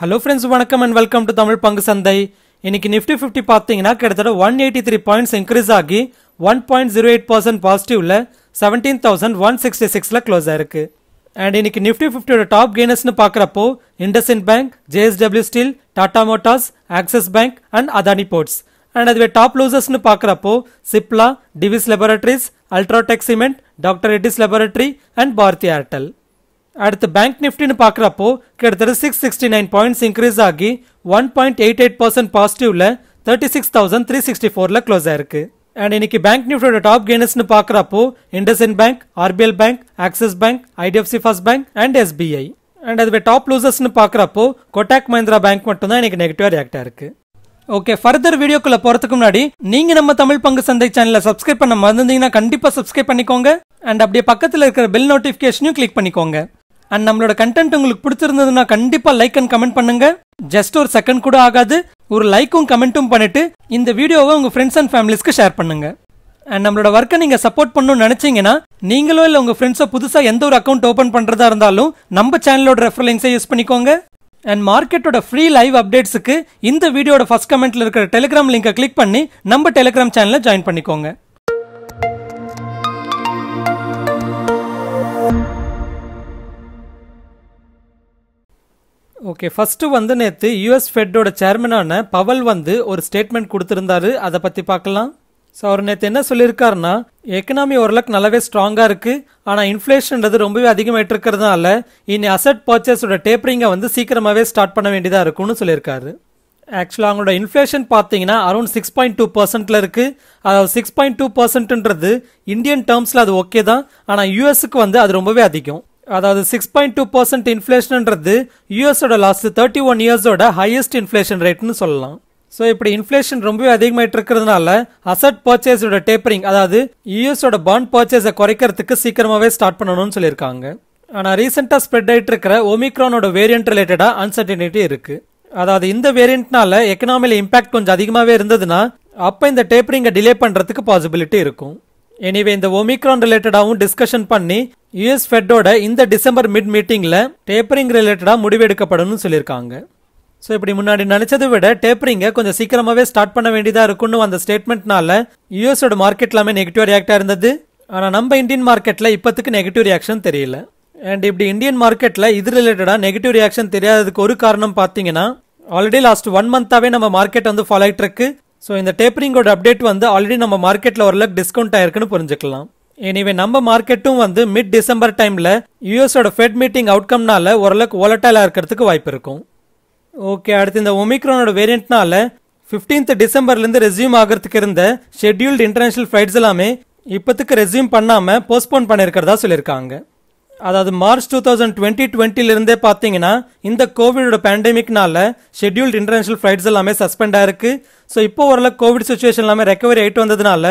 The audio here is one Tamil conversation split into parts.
ஹலோ ஃப்ரெண்ட்ஸ் வணக்கம் அண்ட் வெல்கம் டு தமிழ் பங்கு சந்தை இன்னைக்கு நிஃப்டி ஃபிஃப்டி பார்த்தீங்கன்னா கிட்டத்தட்ட one eighty three points increase ஆகி one point zero eight percent பாசிட்டிவ்ல செவன்டீன் தௌசண்ட் ஒன் சிக்ஸ்டி சிக்ஸில் க்ளோஸ் ஆயிருக்கு அண்ட் இன்னைக்கு நிஃப்டி ஃபிஃப்டியோட டாப் கெய்னர்ஸ்னு பார்க்குறப்போ IndusInd Bank JSW Steel Tata Motors Axis Bank and Adani Ports and அதுவே டாப் லூசர்ஸ்னு பார்க்குறப்போ Cipla Divi's Laboratories UltraTech Cement Doctor Reddy's Laboratory and Bharti Airtel அடுத்து பேங்க் நிஃப்டை ன்னு பார்க்கறப்போ கிட்டத்தட்ட 669 பாயிண்ட்ஸ் இன்கிரீஸ் ஆகி 1.88% பாசிட்டிவ்ல 36364 ல க்ளோஸ் ஆயிருக்கு. அண்ட் இன்னைக்கு பேங்க் நிஃப்டோட டாப் கெய்னர்ஸ் ன்னு பார்க்கறப்போ Indusent Bank, RBL Bank, Axis Bank, HDFC First Bank and SBI. And அதுவே டாப் லூசஸ் ன்னு பார்க்கறப்போ Kotak Mahindra Bank வந்துள்ளது. இது நெகட்டிவ் ரியாக்ட் ஆயிருக்கு. ஓகே further வீடியோக்குள்ள போறதுக்கு முன்னாடி நீங்க நம்ம தமிழ் பங்கு சந்தை சேனலை சப்ஸ்கிரைப் பண்ண மறந்து நீங்க கண்டிப்பா சப்ஸ்கிரைப் பண்ணிக்கோங்க. அண்ட் அப்படியே பக்கத்துல இருக்கிற பெல் நோட்டிஃபிகேஷனையும் கிளிக் பண்ணிக்கோங்க. அண்ட் நம்மளோட கண்டென்ட் உங்களுக்கு பிடிச்சிருந்ததுன்னா கண்டிப்பா லைக் அண்ட் கமெண்ட் பண்ணுங்க ஜஸ்ட் ஒரு செகண்ட் கூட ஆகாது ஒரு லைக்கும் கமெண்ட்டும் பண்ணிட்டு இந்த வீடியோவை உங்க ஃப்ரெண்ட்ஸ் அண்ட் ஃபேமிலிஸ்க்கு ஷேர் பண்ணுங்க அண்ட் நம்மளோட ஒர்க்கை நீங்கள் சப்போர்ட் பண்ணணும்னு நினைச்சீங்கன்னா நீங்களும் இல்லை உங்கள் ஃப்ரெண்ட்ஸோ புதுசாக எந்த ஒரு அக்கௌண்ட் ஓப்பன் பண்ணுறதா இருந்தாலும் நம்ம சேனலோட ரெஃபர் லிங்க்ஸை யூஸ் பண்ணிக்கோங்க அண்ட் மார்க்கெட்டோட ஃப்ரீ லைவ் அப்டேட்ஸுக்கு இந்த வீடியோட ஃபர்ஸ்ட் கமெண்ட்டில் இருக்கிற டெலிகிராம் லிங்கை கிளிக் பண்ணி நம்ம டெலிகிராம் சேனலை ஜாயின் பண்ணிக்கோங்க ஓகே ஃபஸ்ட்டு வந்து நேற்று யூஎஸ் ஃபெட்டோட சேர்மனான பவல் வந்து ஒரு ஸ்டேட்மெண்ட் கொடுத்துருந்தாரு அதை பற்றி பார்க்கலாம் ஸோ அவர் நேற்று என்ன சொல்லியிருக்காருன்னா எக்கனாமி ஓரளவுக்கு நல்லாவே ஸ்ட்ராங்காக இருக்குது ஆனால் இன்ஃப்ளேஷன்றது ரொம்பவே அதிகமாகிட்டு இருக்கிறதுனால இனி அசட் பர்ச்சேஸோட டேப்பரிங்கை வந்து சீக்கிரமாகவே ஸ்டார்ட் பண்ண வேண்டியதாக இருக்கும்னு சொல்லியிருக்காரு ஆக்சுவலாக அவங்களோட இன்ஃப்ளேஷன் பார்த்தீங்கன்னா அரௌண்ட் சிக்ஸ் பாயிண்ட் டூ பர்சன்ட்டில் இருக்குது அதாவது சிக்ஸ் பாயிண்ட் டூ பர்சன்ட்ன்றது இந்தியன் டேர்ம்ஸில் அது ஓகே தான் ஆனால் யூஎஸ்க்கு வந்து அது ரொம்பவே அதிகம் அதாவது சிக்ஸ் பாயிண்ட் டூ பர்சன்ட் இன்ஃப்ளேஷன்ன்றது யூஎஸோட லாஸ்ட் தேர்ட்டி ஒன் இயர்ஸோட ஹையஸ்ட் இன்ஃப்ளேஷன் ரேட்னு சொல்லலாம் ஸோ இப்படி இன்ஃப்ளேஷன் ரொம்பவே அதிகமாயிட்டு இருக்கிறதுனால அசட் பர்ச்சேஸோட டேப்பரிங் அதாவது யூஎஸோட பாண்ட் பர்ச்சேஸை குறைக்கிறதுக்கு சீக்கிரமாகவே ஸ்டார்ட் பண்ணணும்னு சொல்லியிருக்காங்க ஆனால் ரீசெண்டாக ஸ்ப்ரெட் ஆகிட்டு இருக்கிற ஒமிக்ரானோட வேரியன்ட் ரிலேட்டடாக அன்சர்டினிட்டி இருக்குது அதாவது இந்த வேரியண்ட்னால எக்கனாமியில் இம்பாக்ட் கொஞ்சம் அதிகமாகவே இருந்ததுன்னா அப்போ இந்த டேப்பரிங்கை டிலே பண்ணுறதுக்கு பாசிபிலிட்டி இருக்கும் எனிவே இந்த ஒமிக்ரான் ரிலேட்டடாகவும் டிஸ்கஷன் பண்ணி யுஎஸ் ஃபெட்டோட இந்த டிசம்பர் மிட் மீட்டிங்கில் டேப்பரிங் ரிலேட்டடாக முடிவு சொல்லியிருக்காங்க ஸோ இப்படி முன்னாடி நினச்சதை விட டேப்பரிங்கை கொஞ்சம் சீக்கிரமாகவே ஸ்டார்ட் பண்ண வேண்டியதாக இருக்கும்னு அந்த ஸ்டேட்மெண்ட்னால யூஎஸோட மார்க்கெட் எல்லாமே நெகட்டிவ் ரியாக்டாக இருந்தது ஆனால் நம்ம இந்தியன் மார்க்கெட்டில் இப்போத்துக்கு நெகட்டிவ் ரியாக்ஷன் தெரியல அண்ட் இப்படி இந்தியன் மார்க்கெட்டில் இது ரிலேட்டடாக நெகட்டிவ் ரியாக்ஷன் தெரியாததுக்கு ஒரு காரணம் பார்த்தீங்கன்னா ஆல்ரெடி லாஸ்ட் ஒன் மந்தாவே நம்ம மார்க்கெட் வந்து ஃபாலோ ஆகிட்டு இருக்கு ஸோ இந்த டேப்பரிங்கோட அப்டேட் வந்து ஆல்ரெடி நம்ம மார்க்கெட்டில் ஓரளவுக்கு டிஸ்கவுண்ட் ஆயிருக்குன்னு புரிஞ்சுக்கலாம் எனிவே நம்ம மார்க்கெட்டும் வந்து மிட் டிசம்பர் டைமில் யூஎஸோட ஃபெட் மீட்டிங் அவுட்கம்னால ஓரளவுக்கு ஓலட்டைலாக இருக்கிறதுக்கு வாய்ப்பு இருக்கும் ஓகே அடுத்து இந்த ஒமிக்ரோனோட வேரியண்ட்னால ஃபிஃப்டீன்த் டிசம்பர்லேருந்து ரெசியூம் ஆகிறதுக்கு இருந்த ஷெட்யூல்டு இன்டர்நேஷனல் ஃப்ளைட்ஸ் எல்லாமே இப்போத்துக்கு ரெசியூம் பண்ணாமல் போஸ்ட்போன் பண்ணியிருக்கிறதா சொல்லியிருக்காங்க அதாவது மார்ச் டூ தௌசண்ட் டுவெண்ட்டி டுவெண்ட்டிலிருந்தே பார்த்தீங்கன்னா இந்த கோவிடோட பேண்டமிக்னால ஷெட்யூல்டு இன்டர்நேஷனல் ஃப்ளைட்ஸ் எல்லாமே சஸ்பெண்ட் ஆயிருக்கு ஸோ இப்போ ஓரளவு கோவிட் சுச்சுவேஷன் எல்லாமே ரெக்கவரி ஆகிட்டு வந்ததுனால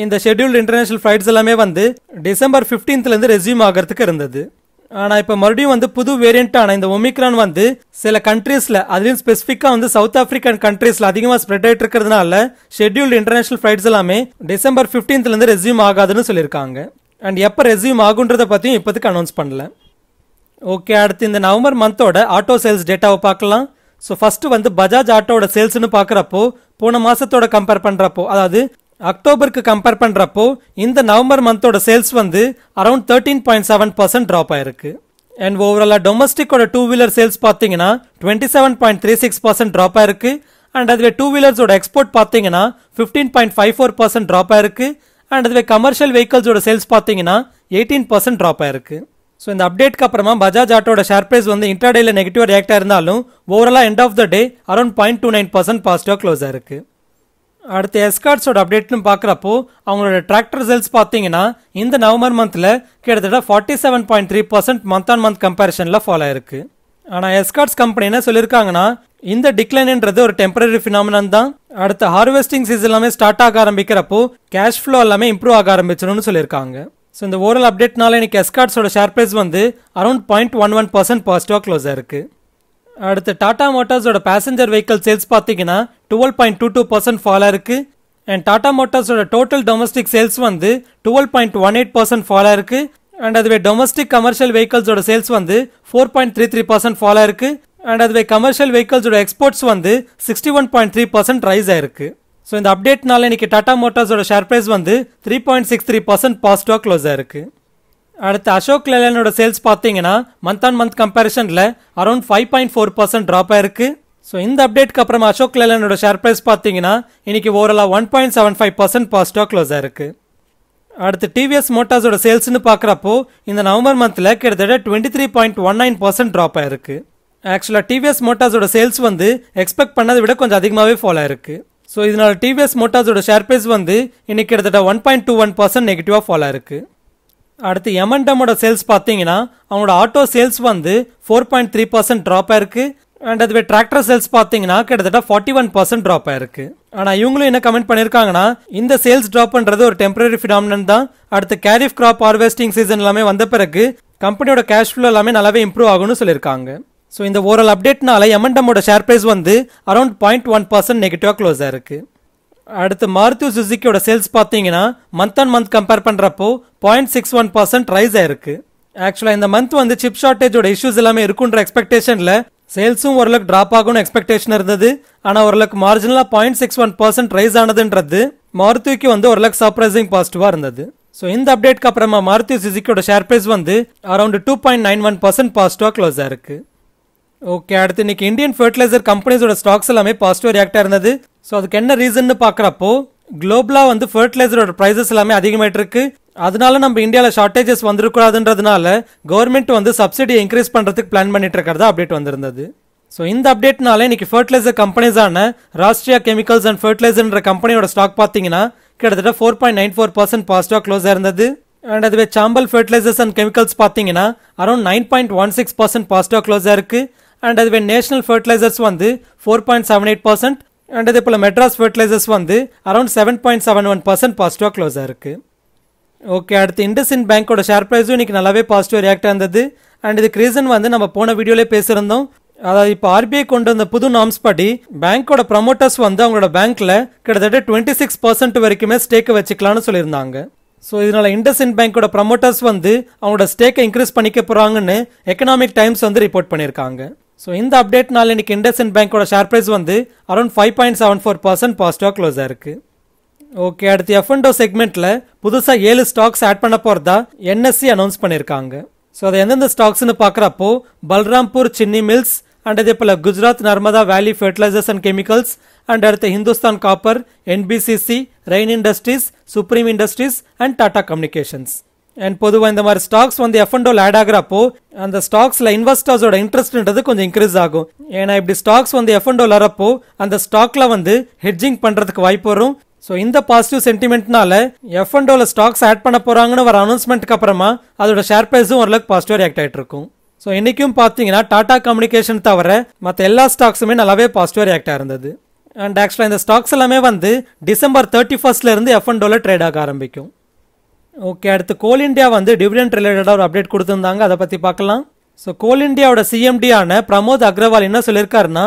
இந்த ஷெட்யூல்டு இன்டர்நேஷ்னல் ஃப்ளைட்ஸ் எல்லாமே வந்து டிசம்பர் ஃபிஃப்டீன்த்லேருந்து ரெசியூம் ஆகிறதுக்கு இருந்தது ஆனால் இப்போ மறுபடியும் வந்து புது வேரியண்ட்டான இந்த ஒமிக்ரான் வந்து சில கண்ட்ரீஸில் அதுலேயும் ஸ்பெசிஃபிக்காக வந்து சவுத் ஆஃப்ரிக்கன் கண்ட்ரீஸில் அதிகமாக ஸ்ப்ரெட் ஆகிட்டு இருக்கிறதுனால ஷெட்யூல்டு இன்டர்நேஷனல் ஃப்ளைட்ஸ் எல்லாமே டிசம்பர் ஃபிஃப்டீன்த்லேருந்து ரெசியூம் ஆகாதுன்னு சொல்லியிருக்காங்க அண்ட் எப்போ ரெசியூம் ஆகுன்றதை பற்றியும் இப்போதுக்கு அனௌன்ஸ் பண்ணல ஓகே அடுத்து இந்த நவம்பர் மந்தோட ஆட்டோ சேல்ஸ் டேட்டாவை பார்க்கலாம் ஸோ ஃபஸ்ட்டு வந்து பஜாஜ் ஆட்டோட சேல்ஸ்னு பார்க்குறப்போ போன மாதத்தோட கம்பேர் பண்ணுறப்போ அதாவது அக்டோபருக்கு கம்பேர் பண்ணுறப்போ இந்த நவம்பர் மந்தோட சேல்ஸ் வந்து around thirteen point seven percent drop ஆயிருக்கு அண்ட் ஓவராலாக டொமஸ்டிக்கோட டூ வீலர் சேல்ஸ் பார்த்தீங்கன்னா twenty seven point three six percent drop ஆயிருக்கு அண்ட் அதுவே டூ வீலர்ஸோட எக்ஸ்போர்ட் பார்த்தீங்கன்னா fifteen point five four percent drop ஆயிருக்கு அண்ட் அதுவே கமர்ஷியல் வெஹிக்கல்ஸோட சேல்ஸ் பார்த்தீங்கன்னா எயிட்டீன் பர்சன்ட் ட்ராப் ஆயிருக்கு ஸோ இந்த அப்டேட்க்கு அப்புறமா பஜாஜ் ஆட்டோட ஷேர் பிரைஸ் வந்து இன்டர்டேல நெகட்டிவ் ரியாக்ட் இருந்தாலும் ஓவராலாக end of the day around point two nine percent பாசிட்டிவாக க்ளோஸ் ஆயிருக்கு அடுத்து எஸ்கார்ட்ஸோட அப்டேட்னு பார்க்குறப்போ அவங்களோட டிராக்டர் ரிசல்ட்ஸ் பார்த்தீங்கன்னா இந்த நவம்பர் மந்தில் கிட்டத்தட்ட forty seven point three percent month on month கம்பேரிஷனில் ஃபாலோ ஆயிருக்கு ஆனால் எஸ்கார்ட்ஸ் கம்பெனி என்ன சொல்லியிருக்காங்கன்னா இந்த டிக்ளைன்ன்றது ஒரு டெம்பரரி ஃபினாமினான் தான் அடுத்து ஹார்வெஸ்டிங் சீசன் எல்லாமே ஸ்டார்ட் ஆக ஆரம்பிக்கிறப்போ கேஷ் ஃப்ளோ எல்லாமே இம்ப்ரூவ் ஆக ஆரம்பிச்சிடணும்னு சொல்லியிருக்காங்க ஸோ இந்த ஓரல் அப்டேட்னால இன்னைக்கு எஸ்கார்ட்ஸோட ஷேர் ப்ரைஸ் வந்து around point one one percent பாசிட்டிவாக க்ளோஸ் ஆயிருக்கு அடுத்து டாடா மோட்டார்ஸோட பேசஞ்சர் வெஹிக்கல் சேல்ஸ் பார்த்தீங்கன்னா twelve point two two percent ஃபாலாக இருக்குது அண்ட் டாடா மோட்டார்ஸோட டோட்டல் டொமஸ்டிக் சேல்ஸ் வந்து twelve point one eight percent ஃபாலாக இருக்குது அண்ட் அதுவே டொமஸ்டிக் கமர்ஷியல் வெஹிக்கல்ஸோட சேல்ஸ் வந்து four point three three percent ஃபாலாக இருக்குது அண்ட் அதுவே கமர்ஷியல் வெஹிக்கல்ஸோட எக்ஸ்போர்ட்ஸ் வந்து sixty one point three percent rise ஆயிருக்கு ஸோ இந்த அப்டேட்னால இன்னைக்கு டாடா மோட்டார்ஸோட ஷேர் ப்ரைஸ் வந்து three point six three percent பாசிட்டிவாக க்ளோஸ் ஆயிருக்கு அடுத்து அசோக் லேலனோட சேல்ஸ் பார்த்தீங்கன்னா மந்த் ஆன் மந்த் கம்பேரிசனில் around five point four percent drop ஆயிருக்கு ஸோ இந்த அப்டேட்க்கு அப்புறமா அசோக் லேலனோட ஷேர் ப்ரைஸ் பார்த்தீங்கன்னா இன்னைக்கு ஓவரலாக one point seven five percent பாசிட்டிவாக க்ளோஸ் ஆயிருக்கு அடுத்து டிவிஎஸ் மோட்டார்ஸோட சேல்ஸ்னு பார்க்குறப்போ இந்த நவம்பர் மந்தில் கிட்டத்தட்ட twenty three point one nine percent drop ஆயிருக்கு ஆக்சுவலாக டிவிஎஸ் மோட்டார்ஸோட சேல்ஸ் வந்து எக்ஸ்பெக்ட் பண்ணதை விட கொஞ்சம் அதிகமாகவே ஃபாலோ ஆயிருக்கு ஸோ இதனால் டிவிஎஸ் மோட்டார்ஸோட ஷேர் ப்ரைஸ் வந்து இன்னைக்கு கிட்டத்தட்ட one point two one percent நெகட்டிவாக ஃபாலோ இருக்குது அடுத்து எம்என்டமோட சேல்ஸ் பார்த்தீங்கன்னா அவனோட ஆட்டோ சேல்ஸ் வந்து four point three percent drop ஆயிருக்கு அண்ட் அதுவே டிராக்டர் சேல்ஸ் பார்த்தீங்கன்னா கிட்டத்தட்ட ஃபார்ட்டி ஒன் பர்சன்ட் ட்ராப் ஆயிருக்கு ஆனால் இவங்களும் என்ன கமெண்ட் பண்ணியிருக்காங்கன்னா இந்த சேல்ஸ் ட்ராப் பண்ணுறது ஒரு டெம்பரரி ஃபினாமினன் தான் அடுத்து கேரிஃப் கிராப் ஹார்வெஸ்டிங் சீசன் எல்லாமே வந்த பிறகு கம்பெனியோட கேஷ் ஃப்ளோ எல்லாமே நல்லாவே இம்ப்ரூவ் ஆகும்னு சொல்லியிருக்காங்க ஸோ இந்த ஓரல் அப்டேட்னால எம்என்டமோட ஷேர் ப்ரைஸ் வந்து அரௌண்ட் பாயிண்ட் ஒன் பர்சன்ட் நெகட்டிவாக க்ளோஸ் ஆயிருக்கு அடுத்து மாருதி சுசுக்கியோட சேல்ஸ் பார்த்தீங்கன்னா மந்த் அண்ட் மந்த் கம்பேர் பண்ணுறப்போ point six one percent rise ஆயிருக்கு ஆக்சுவலாக இந்த மந்த் வந்து சிப் ஷார்ட்டேஜோட இஷ்யூஸ் எல்லாமே இருக்குன்ற எக்ஸ்பெக்டேஷனில் சேல்ஸும் ஓரளவுக்கு ட்ராப் ஆகும்னு எக்ஸ்பெக்டேஷன் இருந்தது ஆனால் ஓரளவுக்கு மார்ஜினலாக point six one percent rise ஆனதுன்றது மாருதிக்கு வந்து ஓரளவுக்கு சர்ப்ரைசிங் பாசிட்டிவாக இருந்தது ஸோ இந்த அப்டேட்க்கு அப்புறமா மாருதி சுசுக்கியோட ஷேர் ப்ரைஸ் வந்து around two point nine one percent பாசிட்டிவாக க்ளோஸ் ஆயிருக்கு ஓகே அடுத்து இன்னைக்கு இந்தியன் ஃபர்டிலைசர் கம்பெனிஸோட ஸ்டாக்ஸ் எல்லாமே பாசிட்டிவாக ரியாக்டாக இருந்தது ஸோ அதுக்கு என்ன ரீசன்னு பார்க்குறப்போ குளோபலாக வந்து ஃபர்டிலைசரோட ப்ரைஸஸ் எல்லாமே அதிகமாயிட்டு இருக்கு அதனால நம்ம இந்தியாவில் ஷார்டேஜஸ் வந்துருக்கூடாதுன்றதுனால கவர்மெண்ட் வந்து சப்சிடி இன்க்ரீஸ் பண்ணுறதுக்கு பிளான் பண்ணிட்டு இருக்கிறதா அப்டேட் வந்திருந்தது ஸோ இந்த அப்டேட்னால இன்னைக்கு ஃபர்டிலைசர் கம்பெனிஸான ராஷ்ட்ரியா கெமிக்கல்ஸ் அண்ட் ஃபர்டிலைசர்ன்ற கம்பெனியோட ஸ்டாக் பார்த்தீங்கன்னா கிட்டத்தட்ட four point nine four percent பாசிட்டிவாக க்ளோஸ் இருந்தது அண்ட் அதுவே சாம்பல் ஃபர்டிலைசர்ஸ் அண்ட் கெமிக்கல்ஸ் பார்த்தீங்கன்னா around nine point one six percent பாசிட்டிவாக க்ளோஸாக இருக்குது அண்ட் அதுவே நேஷனல் ஃபர்டிலைசர்ஸ் வந்து four point seven eight percent and இதே போல் மெட்ராஸ் ஃபர்டிலைசர்ஸ் வந்து around seven point seven one percent பாசிட்டிவாக க்ளோஸ் ஆயிருக்கு ஓகே அடுத்து இண்டஸ்இன் பேங்கோட ஷேர் ப்ரைஸும் இன்றைக்கி நல்லாவே பாசிட்டிவாக ரியாக்ட் ஆனது அண்ட் இதுக்கு ரீசன் வந்து நம்ம போன வீடியோலே பேசியிருந்தோம் அதாவது இப்போ ஆர்பிஐ கொண்டு வந்த புது நாம்ஸ் படி பேங்க்கோட ப்ரமோட்டர்ஸ் வந்து அவங்களோட பேங்க்கில் கிட்டத்தட்ட டுவெண்ட்டி சிக்ஸ் பர்சன்ட் வரைக்குமே ஸ்டேக்கை வச்சுக்கலாம்னு சொல்லியிருந்தாங்க ஸோ இதனால் இண்டஸ்இன் பேங்க்கோட ப்ரமோட்டர்ஸ் வந்து அவங்களோட ஸ்டேக்கை இன்க்ரீஸ் பண்ணிக்க போகிறாங்கன்னு எக்கனாமிக் டைம்ஸ் வந்து ரிப்போர்ட் பண்ணியிருக்காங்க ஸோ இந்த அப்டேட்னால இன்றைக்கி இண்டஸ்இன் பேங்க்கோட ஷேர் ப்ரைஸ் வந்து around five point seven four percent பாசிட்டிவாக க்ளோஸ் ஆயிருக்கு ஓகே அடுத்து எஃப் அண்ட் செக்மெண்ட்டில் புதுசாக ஏழு ஸ்டாக்ஸ் ஆட் பண்ண போகிறதா என்எஸ்சி அனௌன்ஸ் e பண்ணியிருக்காங்க ஸோ அதை எந்தெந்த ஸ்டாக்ஸ்னு பார்க்குறப்போ பல்ராம்பூர் சின்னி மில்ஸ் அண்ட் அதே போல் குஜராத் நர்மதா வேலி ஃபெர்டிலைசர்ஸ் அண்ட் கெமிக்கல்ஸ் அண்ட் அடுத்து Hindustan copper NBCC rain industries supreme industries and Tata communications and பொதுவாக இந்த மாதிரி ஸ்டாக்ஸ் வந்து எஃப் அண்ட் ஆட் ஆகிறப்போ அந்த ஸ்டாக்ஸில் இன்வெஸ்டர்ஸோட இன்ட்ரெஸ்ட்ன்றது கொஞ்சம் இன்க்ரீஸ் ஆகும் ஏன்னா இப்படி ஸ்டாக்ஸ் வந்து எஃப் அண்ட் வரப்போ அந்த ஸ்டாக்ல வந்து ஹெட்ஜிங் பண்ணுறதுக்கு வாய்ப்பு வரும் ஸோ இந்த பாசிட்டிவ் சென்டிமெண்ட்னால F and O stocks add பண்ண போகிறாங்கன்னு வர அனௌன்ஸ்மெண்ட்க்கு அப்புறமா அதோட ஷேர் ப்ரைஸும் ஓரளவுக்கு பாசிட்டிவ் ரியாக்ட் ஆகிட்டு இருக்கும் ஸோ இன்றைக்கும் பார்த்தீங்கன்னா டாடா கம்யூனிகேஷன் தவிர மற்ற எல்லா ஸ்டாக்ஸுமே நல்லாவே பாசிட்டிவ் ரியாக்ட் ஆயிருந்தது அண்ட் ஆக்சுவலாக இந்த ஸ்டாக்ஸ் எல்லாமே வந்து டிசம்பர் தேர்ட்டி ஃபர்ஸ்ட்லேருந்து எஃப் அண்ட் ஓல ட்ரேட் ஆக ஆரம்பிக்கும் ஓகே அடுத்து கோல் இண்டியா வந்து டிவிடெண்ட் ரிலேட்டடாக ஒரு அப்டேட் கொடுத்துருந்தாங்க அதை பற்றி பார்க்கலாம் ஸோ கோல் இண்டியாவோட சிஎம்டியான பிரமோத் அக்ரவால் என்ன சொல்லியிருக்காருன்னா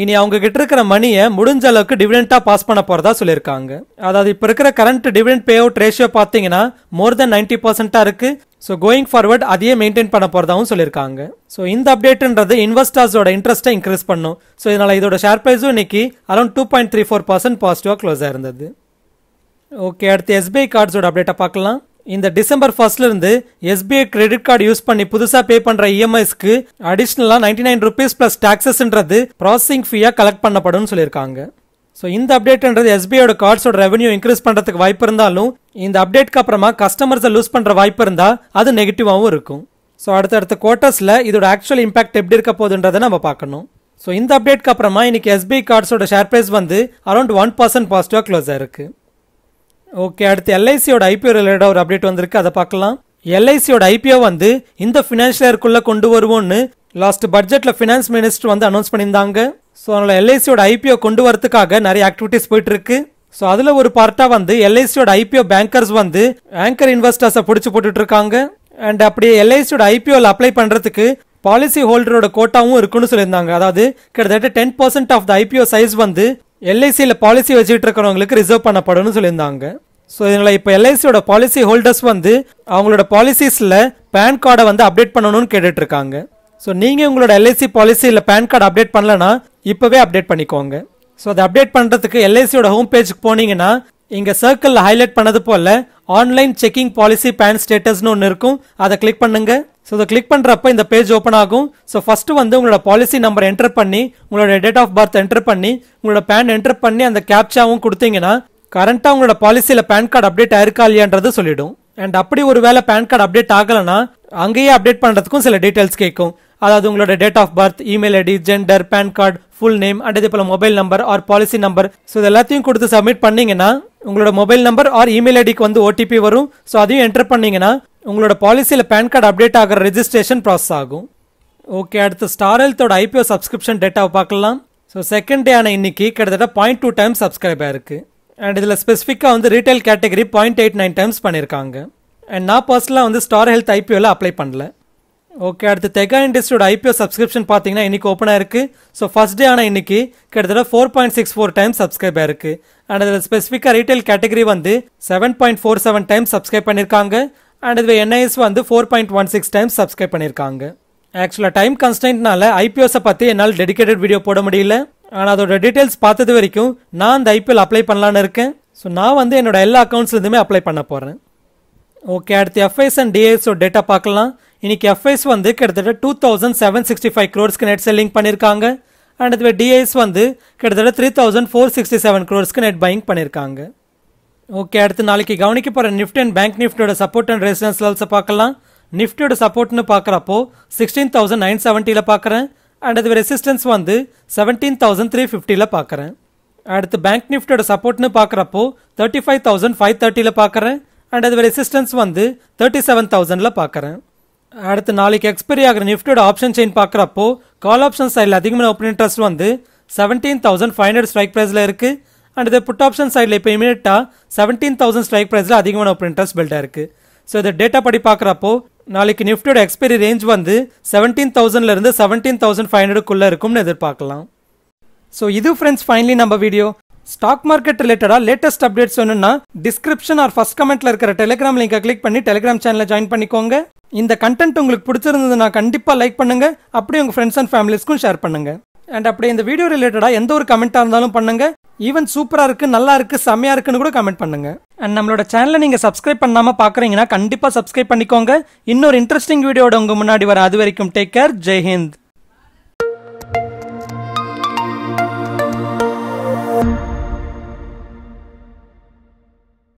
இனி அவங்க கிட்ட இருக்கிற மணியை முடிஞ்ச அளவுக்கு டிவிடெண்டாக பாஸ் பண்ண போகிறதா சொல்லியிருக்காங்க அதாவது இப்போ இருக்கிற current dividend pay out ratio பார்த்தீங்கன்னா மோர் தென் நைன்டி பர்சென்ட்டாக இருக்குது ஸோ கோயிங் ஃபார்வர்ட் அதையே மெயின்டைன் பண்ண போகிறதாவும் சொல்லியிருக்காங்க ஸோ இந்த அப்டேட்டுன்றது இன்வெஸ்டர்ஸோட இன்ட்ரெஸ்ட்டை இன்க்ரீஸ் பண்ணும் ஸோ இதனால் இதோட ஷேர் ப்ரைஸும் இன்னைக்கு around two point three four percent பாசிட்டிவாக க்ளோஸாக இருந்தது ஓகே அடுத்து எஸ்பிஐ கார்ட்ஸோட அப்டேட்டை பார்க்கலாம் இந்த டிசம்பர் இருந்து எஸ்பிஐ கிரெடிட் கார்டு யூஸ் பண்ணி புதுசாக பே பண்ணுற இஎம்ஐஸ்க்கு அடிஷ்னலாக நைன்டி நைன் ருபீஸ் ப்ளஸ் டாக்ஸஸ்ன்றது ப்ராசஸிங் ஃபீயாக கலெக்ட் பண்ணப்படும் சொல்லியிருக்காங்க ஸோ இந்த அப்டேட்ன்றது எஸ்பிஐயோட கார்ட்ஸோட ரெவன்யூ இன்க்ரீஸ் பண்ணுறதுக்கு வாய்ப்பு இருந்தாலும் இந்த அப்டேட்க்கு அப்புறமா கஸ்டமர்ஸை லூஸ் பண்ணுற வாய்ப்பு இருந்தால் அது நெகட்டிவாகவும் இருக்கும் ஸோ அடுத்தடுத்த குவார்ட்டர்ஸில் இதோட ஆக்சுவல் இம்பாக்ட் எப்படி இருக்க போகுதுன்றதை நம்ம பார்க்கணும் ஸோ இந்த அப்டேட்க்கு அப்புறமா இன்னைக்கு எஸ்பிஐ கார்ட்ஸோட ஷேர் ப்ரைஸ் வந்து அரௌண்ட் ஒன் பர்சன்ட் பாசிட்டிவாக க்ளோஸ் ஆயிருக்கு ஓகே அடுத்து எல்ஐசியோட ஐபிஓ ரிலேட்டட் ஒரு அப்டேட் வந்திருக்கு அதை பார்க்கலாம் எல்ஐசியோட ஐபிஓ வந்து இந்த ஃபினான்ஷியல் இயர்க்குள்ளே கொண்டு வருவோம்னு லாஸ்ட் பட்ஜெட்டில் ஃபினான்ஸ் மினிஸ்டர் வந்து அனௌன்ஸ் பண்ணியிருந்தாங்க ஸோ அதனால் எல்ஐசியோட ஐபிஓ கொண்டு வரதுக்காக நிறைய ஆக்டிவிட்டிஸ் போயிட்டு இருக்கு ஸோ அதில் ஒரு பார்ட்டாக வந்து எல்ஐசியோட ஐபிஓ பேங்கர்ஸ் வந்து ஆங்கர் இன்வெஸ்டர்ஸை பிடிச்சி போட்டுட்டு இருக்காங்க அண்ட் அப்படியே எல்ஐசியோட ஐபிஓவில் அப்ளை பண்ணுறதுக்கு பாலிசி ஹோல்டரோட கோட்டாவும் இருக்குன்னு சொல்லியிருந்தாங்க அதாவது கிட்டத்தட்ட ten percent of the IPO size வந்து எல்ஐசியில் பாலிசி வச்சுட்டு இருக்கிறவங்களுக்கு ரிசர்வ் பண்ணப்படும்னு சொல்லியிருந்தாங்க ஸோ இதனால் இப்போ எல்ஐசியோட பாலிசி ஹோல்டர்ஸ் வந்து அவங்களோட பாலிசிஸில் பேன் கார்டை வந்து அப்டேட் பண்ணணும்னு கேட்டுட்ருக்காங்க ஸோ நீங்கள் உங்களோட எல்ஐசி பாலிசியில் பேன் கார்டு அப்டேட் பண்ணலன்னா இப்போவே அப்டேட் பண்ணிக்கோங்க ஸோ அதை அப்டேட் பண்ணுறதுக்கு எல்ஐசியோட ஹோம் பேஜுக்கு போனீங்கன்னா இங்கே சர்க்கிளில் ஹைலைட் பண்ணது போல் ஆன்லைன் செக்கிங் பாலிசி பேன் ஸ்டேட்டஸ்னு ஒன்று இருக்கும் அதை கிளிக் பண்ணுங்கள் ஸோ இதை கிளிக் பண்ணுறப்ப இந்த பேஜ் ஓப்பன் ஆகும் ஸோ ஃபஸ்ட்டு வந்து உங்களோட பாலிசி நம்பர் என்டர் பண்ணி உங்களோட டேட் ஆஃப் பர்த் என்டர் பண்ணி உங்களோட பேன் என்டர் பண்ணி அந்த கேப்சாவும் கொடுத்தீங்கன்னா கரண்ட்டாக உங்களோட பாலிசியில் பேன் கார்டு அப்டேட் ஆயிருக்கா இல்லையான்றது சொல்லிடும் அண்ட் அப்படி ஒரு வேலை பேன் கார்டு அப்டேட் ஆகலைன்னா அங்கேயே அப்டேட் பண்ணுறதுக்கும் சில டீட்டெயில்ஸ் கேட்கும் அதாவது உங்களோட date of birth email ID gender PAN card full name and இதே போல் mobile number or policy number so இது எல்லாத்தையும் கொடுத்து சப்மிட் பண்ணீங்கன்னா உங்களோட மொபைல் நம்பர் ஆர் இமெயில் ஐடிக்கு வந்து ஓடிபி வரும் ஸோ அதையும் என்டர் பண்ணீங்கன்னா உங்களோட பாலிசியில் பேன் கார்டு அப்டேட் ஆகிற ரெஜிஸ்ட்ரேஷன் ப்ராசஸ் ஆகும் ஓகே அடுத்து ஸ்டார் ஹெல்த்தோட ஐபிஓ சப்ஸ்கிரிப்ஷன் டேட்டாவை பார்க்கலாம் ஸோ செகண்ட் டே ஆனால் இன்றைக்கி கிட்டத்தட்ட பாயிண்ட் டூ டைம்ஸ் சப்ஸ்கிரைப் ஆயிருக்கு அண்ட் இதில் ஸ்பெசிஃபிக்காக வந்து retail category point eight nine times பண்ணியிருக்காங்க அண்ட் நான் பர்சனலாக வந்து ஸ்டார் ஹெல்த் ஐபிஓவில் அப்ளை பண்ணல ஓகே அடுத்து தெகா இண்டஸ்ட்ரியோட ஐபிஓ சப்ஸ்கிரிப்ஷன் பார்த்தீங்கன்னா இன்றைக்கி ஓப்பன் ஆயிருக்கு ஸோ ஃபஸ்ட் டே ஆனால் இன்றைக்கி கிட்டத்தட்ட four point six four times subscribe ஆயிருக்கு அண்ட் அதில் ஸ்பெசிஃபிக்காக ரீட்டைல் கேட்டகரி வந்து seven point four seven times subscribe பண்ணியிருக்காங்க அண்ட் இது என்ஐஎஸ் வந்து four point one six times subscribe பண்ணியிருக்காங்க ஆக்சுவலாக டைம் கன்ஸ்டன்ட்னால ஐபிஎஸ்ஸை பற்றி என்னால் டெடிக்கேட்டட் வீடியோ போட முடியல ஆனால் அதோட டீட்டெயில்ஸ் பார்த்தது வரைக்கும் நான் அந்த ஐபிஎல் அப்ளை பண்ணலான்னு இருக்கேன் ஸோ நான் வந்து என்னோட எல்லா அக்கௌண்ட்ஸ்லேருந்துமே அப்ளை பண்ண போகிறேன் ஓகே அடுத்து எஃப்ஐஸ் அண்ட் டிஐஎஸோட டேட்டா பார்க்கலாம் இன்றைக்கி எஃப்ஐஸ் வந்து கிட்டத்தட்ட two thousand seven sixty five க்ரோர்ஸ்க்கு நெட் செல்லிங் பண்ணியிருக்காங்க அண்ட் இதுவே டிஎஸ் வந்து கிட்டத்தட்ட three thousand four sixty seven க்ரோர்ஸ்க்கு நெட் பையிங் பண்ணியிருக்காங்க ஓகே அடுத்து நாளைக்கு கவனிக்க போகிற நிஃப்டி அண்ட் பேங்க் நிஃப்டியோட சப்போர்ட் அண்ட் ரெசிடன்ஸ் லெவல்ஸை பார்க்கலாம் நிஃப்டியோட சப்போர்ட்னு பார்க்குறப்போ சிக்ஸ்டீன் தௌசண்ட் நைன் செவன்ட்டியில் பார்க்குறேன் அண்ட் அது ரெசிஸ்டன்ஸ் வந்து செவன்டீன் தௌசண்ட் த்ரீ ஃபிஃப்டியில் பார்க்குறேன் அடுத்து பேங்க் நிஃப்டியோட சப்போர்ட்னு பார்க்குறப்போ தேர்ட்டி ஃபைவ் தௌசண்ட் ஃபைவ் தேர்ட்டியில் பார்க்குறேன் அண்ட் அது ரெசிஸ்டன்ஸ் வந்து தேர்ட்டி செவன் தௌசண்டில் பார்க்குறேன் அடுத்து நாளைக்கு எக்ஸ்பைரி ஆகிற நிஃப்டியோட ஆப்ஷன் செயின் பார்க்குறப்போ கால் ஆப்ஷன் சைடில் அதிகமான ஓப்பன் இன்ட்ரெஸ்ட் வந்து seventeen thousand five hundred strike ப்ரைஸில் இருக்குது அண்ட் இது புட் ஆப்ஷன் சைடில் இப்போ இமீடியட்டாக செவன்டீன் தௌசண்ட் ஸ்ட்ரைக் ப்ரைஸில் அதிகமான ஒரு இன்ட்ரெஸ்ட் பில்டாக இருக்குது ஸோ இதை டேட்டா படி பார்க்குறப்போ நாளைக்கு நிஃப்டியோட எக்ஸ்பைரி ரேஞ்ச் வந்து செவன்டீன் தௌசண்ட்லேருந்து செவன்டீன் தௌசண்ட் ஃபைவ் ஹண்ட்ரடுக்குள்ளே இருக்கும்னு எதிர்பார்க்கலாம் ஸோ இது ஃப்ரெண்ட்ஸ் ஃபைனலி நம்ம வீடியோ ஸ்டாக் மார்க்கெட் ரிலேட்டடாக லேட்டஸ்ட் அப்டேட்ஸ் வேணும்னா டிஸ்கிரிப்ஷன் ஆர் ஃபஸ்ட் கமெண்ட்டில் இருக்கிற டெலிகிராம் லிங்கை கிளிக் பண்ணி டெலிகிராம் சேனலில் ஜாயின் பண்ணிக்கோங்க இந்த கண்டென்ட் உங்களுக்கு பிடிச்சிருந்ததுன்னா கண்டிப்பாக லைக் பண்ணுங்கள் அப்படியே உங்கள் ஃப்ரெண்ட்ஸ் அண்ட் ஃபேமிலிஸ்க்கும் ஷேர் பண்ணுங்கள் அண்ட் அப்படியே இந்த வீடியோ ரிலேட்டடாக எந்த ஒரு கமெண்ட்டாக இருந்தாலும் பண்ணுங்கள் ஈவன் சூப்பராக இருக்குது நல்லா இருக்குது செம்மையாக இருக்குன்னு கூட கமெண்ட் பண்ணுங்கள் அண்ட் நம்மளோட சேனலை நீங்கள் சப்ஸ்கிரைப் பண்ணாமல் பார்க்குறீங்கன்னா கண்டிப்பாக சப்ஸ்கிரைப் பண்ணிக்கோங்க இன்னொரு இன்ட்ரெஸ்டிங் வீடியோட உங்கள் முன்னாடி வர அது வரைக்கும் டேக் கேர் ஜெய்ஹிந்த்